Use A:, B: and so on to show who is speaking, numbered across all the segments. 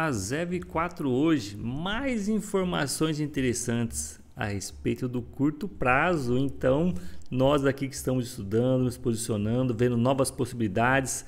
A: a ZEV 4 hoje mais informações interessantes a respeito do curto prazo. Então, nós aqui que estamos estudando, nos posicionando, vendo novas possibilidades,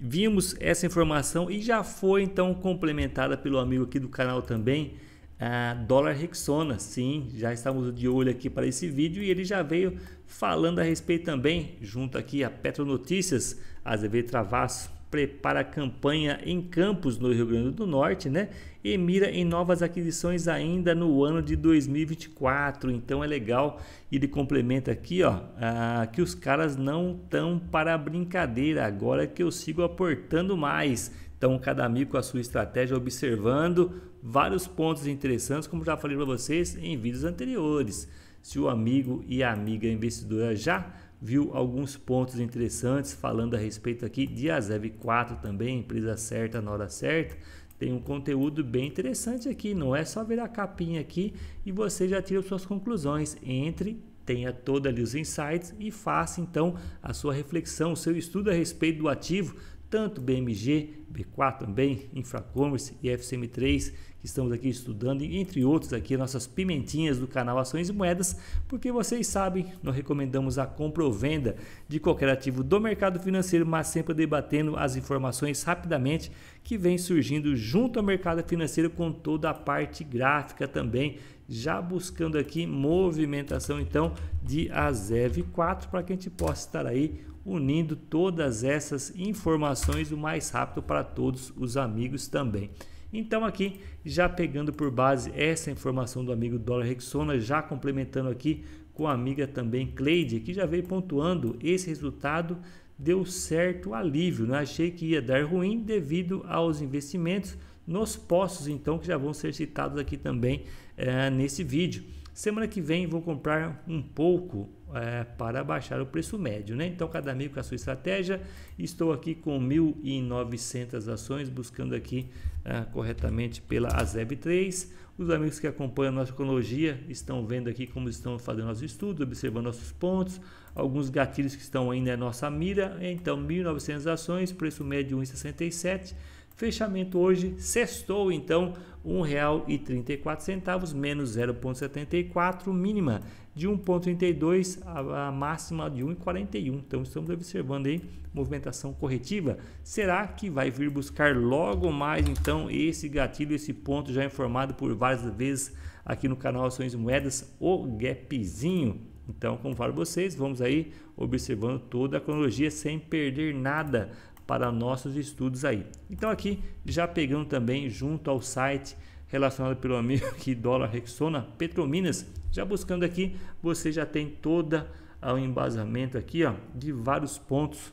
A: vimos essa informação e já foi então complementada pelo amigo aqui do canal também, a dólar Rexona. Sim, já estamos de olho aqui para esse vídeo e ele já veio falando a respeito também, junto aqui a Petro Notícias, a ZV Travasso prepara campanha em Campos, no Rio Grande do Norte, né? E mira em novas aquisições ainda no ano de 2024. Então é legal. Ele complementa aqui, ó, ah, que os caras não estão para brincadeira. Agora que eu sigo aportando mais. Então cada amigo com a sua estratégia, observando vários pontos interessantes, como já falei para vocês em vídeos anteriores. Se o amigo e a amiga investidora já viu alguns pontos interessantes falando a respeito aqui de Azev 4 também, empresa certa na hora certa. Tem um conteúdo bem interessante aqui, não é só ver a capinha aqui e você já tira suas conclusões. Entre, tenha todos ali os insights e faça então a sua reflexão, o seu estudo a respeito do ativo, tanto BMG, B4 também, Infracommerce e FCM3, que estamos aqui estudando, entre outros aqui, nossas pimentinhas do canal Ações e Moedas, porque vocês sabem, nós recomendamos a compra ou venda de qualquer ativo do mercado financeiro, mas sempre debatendo as informações rapidamente que vem surgindo junto ao mercado financeiro com toda a parte gráfica também, já buscando aqui movimentação então de azev 4 para que a gente possa estar aí unindo todas essas informações o mais rápido para todos os amigos também. Então aqui, já pegando por base essa informação do amigo Dólar Rexona, já complementando aqui com a amiga também Cleide, que já veio pontuando esse resultado deu certo alívio, né? achei que ia dar ruim devido aos investimentos nos postos então que já vão ser citados aqui também é, nesse vídeo. Semana que vem vou comprar um pouco é, para baixar o preço médio, né? Então cada amigo com a sua estratégia. Estou aqui com 1.900 ações, buscando aqui é, corretamente pela Azeb 3. Os amigos que acompanham a nossa cronologia estão vendo aqui como estão fazendo nossos estudos, observando nossos pontos, alguns gatilhos que estão ainda na nossa mira. Então 1.900 ações, preço médio 1,67 Fechamento hoje, sextou então R$ 1,34, menos 0,74, mínima de 1,32, a, a máxima de 1,41. Então estamos observando aí movimentação corretiva. Será que vai vir buscar logo mais então esse gatilho, esse ponto já informado por várias vezes aqui no canal Ações e Moedas, o gapzinho? Então, como falo vocês, vamos aí observando toda a cronologia sem perder nada para nossos estudos aí. Então aqui já pegando também junto ao site relacionado pelo amigo aqui, Dólar Rexona, Petrominas, já buscando aqui, você já tem toda o embasamento aqui, ó, de vários pontos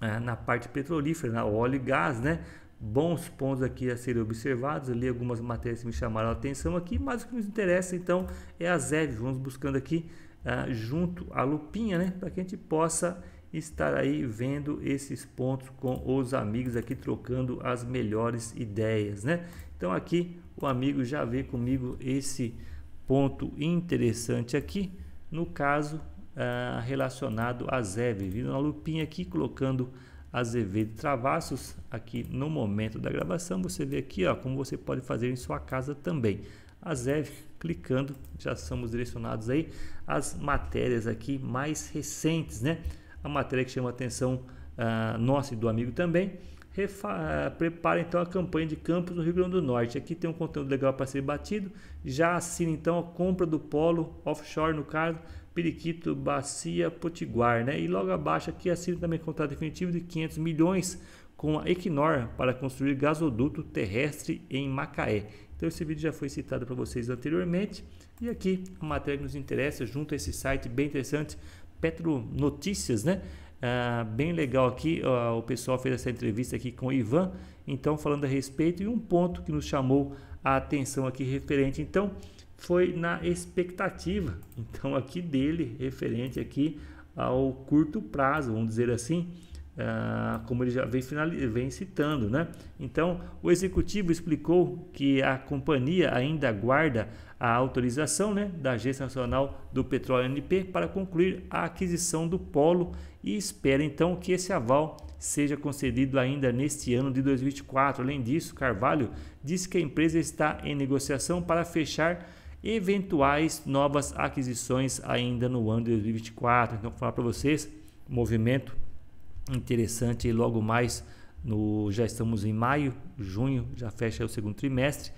A: é, na parte petrolífera, na né? óleo e gás, né? Bons pontos aqui a serem observados, ali algumas matérias que me chamaram a atenção aqui, mas o que nos interessa então é a ZEV, vamos buscando aqui é, junto à lupinha, né? Para que a gente possa estar aí vendo esses pontos com os amigos aqui trocando as melhores ideias, né? Então aqui o amigo já vê comigo esse ponto interessante aqui, no caso ah, relacionado a Zeve, vindo na lupinha aqui colocando Azevedo Travassos aqui no momento da gravação, você vê aqui ó, como você pode fazer em sua casa também. A Zev, clicando, já somos direcionados aí às matérias aqui mais recentes, né? É a matéria que chama a atenção uh, nossa e do amigo também. Refa ah, prepara então a campanha de campos no Rio Grande do Norte. Aqui tem um conteúdo legal para ser batido. Já assina então a compra do polo offshore, no caso, Periquito, Bacia, Potiguar, né? E logo abaixo aqui assina também contrato definitivo de 500 milhões com a Equinor para construir gasoduto terrestre em Macaé. Então esse vídeo já foi citado para vocês anteriormente e aqui a matéria que nos interessa junto a esse site bem interessante Petro Notícias, né? Ah, bem legal aqui, o pessoal fez essa entrevista aqui com o Ivan, então falando a respeito e um ponto que nos chamou a atenção aqui referente, então foi na expectativa, então aqui dele referente aqui ao curto prazo, vamos dizer assim, ah, como ele já vem, vem, citando. Né? Então, o executivo explicou que a companhia ainda guarda a autorização né, da Agência Nacional do Petróleo ANP para concluir a aquisição do polo e espera então que esse aval seja concedido ainda neste ano de 2024. Além disso, Carvalho disse que a empresa está em negociação para fechar eventuais novas aquisições ainda no ano de 2024. Então, vou falar para vocês, movimento interessante e logo mais no já estamos em maio, junho, já fecha o segundo trimestre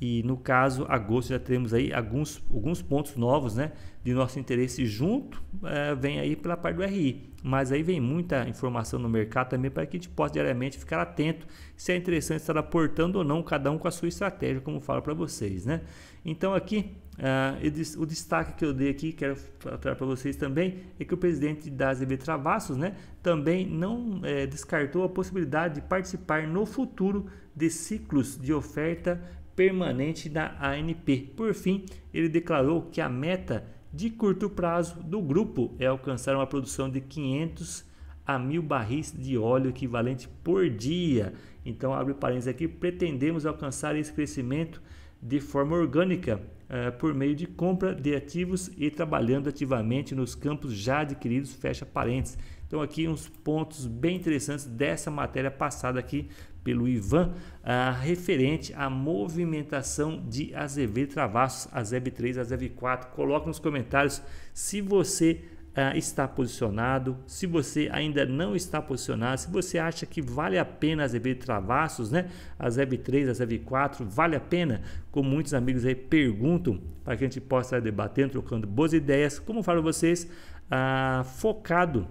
A: e no caso, agosto já teremos aí alguns, alguns pontos novos né, de nosso interesse junto, é, vem aí pela parte do RI. Mas aí vem muita informação no mercado também para que a gente possa diariamente ficar atento se é interessante estar aportando ou não, cada um com a sua estratégia, como falo para vocês. Né? Então aqui, uh, o destaque que eu dei aqui, quero falar para vocês também, é que o presidente da AZB Travassos né, também não é, descartou a possibilidade de participar no futuro de ciclos de oferta permanente da ANP. Por fim, ele declarou que a meta de curto prazo do grupo é alcançar uma produção de 500 a 1000 barris de óleo equivalente por dia. Então, abre parênteses aqui, pretendemos alcançar esse crescimento de forma orgânica eh, por meio de compra de ativos e trabalhando ativamente nos campos já adquiridos, fecha parênteses. Então aqui uns pontos bem interessantes dessa matéria passada aqui pelo Ivan, ah, referente à movimentação de AZV Travassos, AZEV 3, AZEV 4. Coloque nos comentários se você ah, está posicionado, se você ainda não está posicionado, se você acha que vale a pena a AZV Travassos, né? a AZEV 3, a AZEV 4, vale a pena? Como muitos amigos aí perguntam, para que a gente possa debater, trocando boas ideias, como falo vocês, ah, focado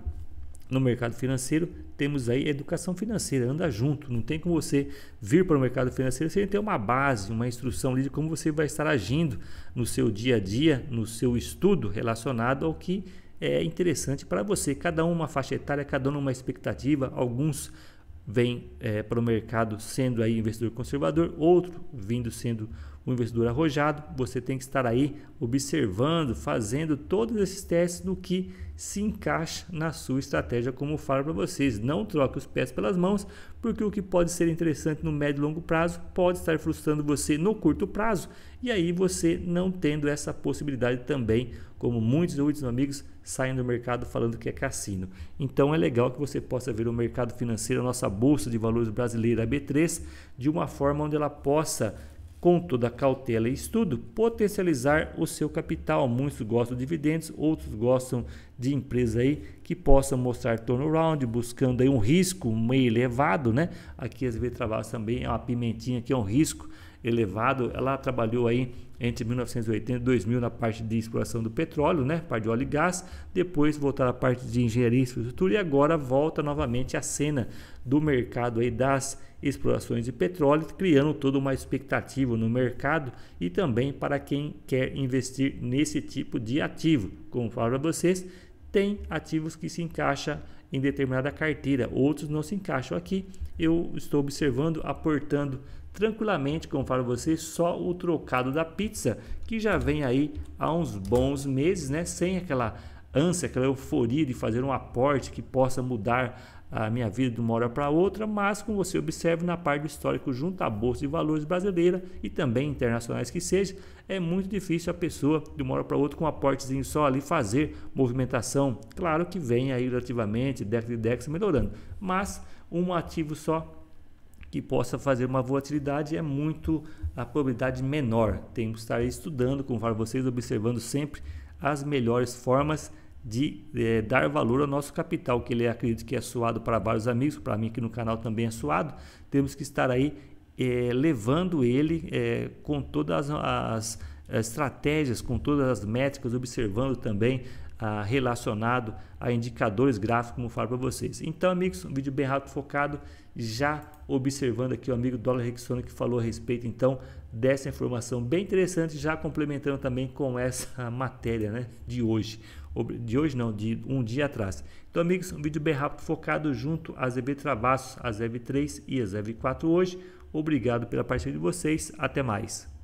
A: no mercado financeiro, temos aí educação financeira, anda junto, não tem como você vir para o mercado financeiro sem ter uma base, uma instrução ali de como você vai estar agindo no seu dia a dia, no seu estudo relacionado ao que é interessante para você. Cada um uma faixa etária, cada um uma expectativa, alguns vêm é, para o mercado sendo aí investidor conservador, outro vindo sendo um investidor arrojado, você tem que estar aí observando, fazendo todos esses testes do que se encaixa na sua estratégia, como falo para vocês. Não troque os pés pelas mãos, porque o que pode ser interessante no médio e longo prazo pode estar frustrando você no curto prazo, e aí você não tendo essa possibilidade também, como muitos outros amigos saem do mercado falando que é cassino. Então é legal que você possa ver o mercado financeiro, a nossa bolsa de valores brasileira, a B3, de uma forma onde ela possa com toda cautela e estudo, potencializar o seu capital. Muitos gostam de dividendos, outros gostam de empresa aí que possa mostrar turnaround, buscando aí um risco meio elevado, né? Aqui a vezes trabalha também é a pimentinha que é um risco elevado. Ela trabalhou aí entre 1980 e 2000 na parte de exploração do petróleo, né? Parte de óleo e gás, depois voltar à parte de engenharia e infraestrutura e agora volta novamente à cena do mercado aí das explorações de petróleo, criando toda uma expectativa no mercado e também para quem quer investir nesse tipo de ativo. Como falo para vocês, tem ativos que se encaixam em determinada carteira, outros não se encaixam. Aqui eu estou observando, aportando tranquilamente, como falo você, só o trocado da pizza, que já vem aí há uns bons meses, né? Sem aquela ânsia, aquela euforia de fazer um aporte que possa mudar a minha vida de uma hora para outra, mas como você observa na parte do histórico junto à Bolsa de Valores brasileira e também internacionais que seja, é muito difícil a pessoa de uma hora para outra com um aportezinho só ali fazer movimentação. Claro que vem aí relativamente, década de década melhorando, mas um ativo só que possa fazer uma volatilidade é muito a probabilidade menor. Temos que estar estudando, como falo vocês, observando sempre as melhores formas de é, dar valor ao nosso capital, que ele acredito que é suado para vários amigos, para mim que no canal também é suado, temos que estar aí é, levando ele é, com todas as, as estratégias, com todas as métricas, observando também ah, relacionado a indicadores gráficos, como eu falo para vocês. Então, amigos, um vídeo bem rápido, focado, já observando aqui o amigo Dólar Rexona que falou a respeito, então, dessa informação bem interessante, já complementando também com essa matéria né, de hoje. De hoje não, de um dia atrás. Então, amigos, um vídeo bem rápido, focado junto às EB Travassos, às EV3 e às EV4 hoje. Obrigado pela parceria de vocês. Até mais.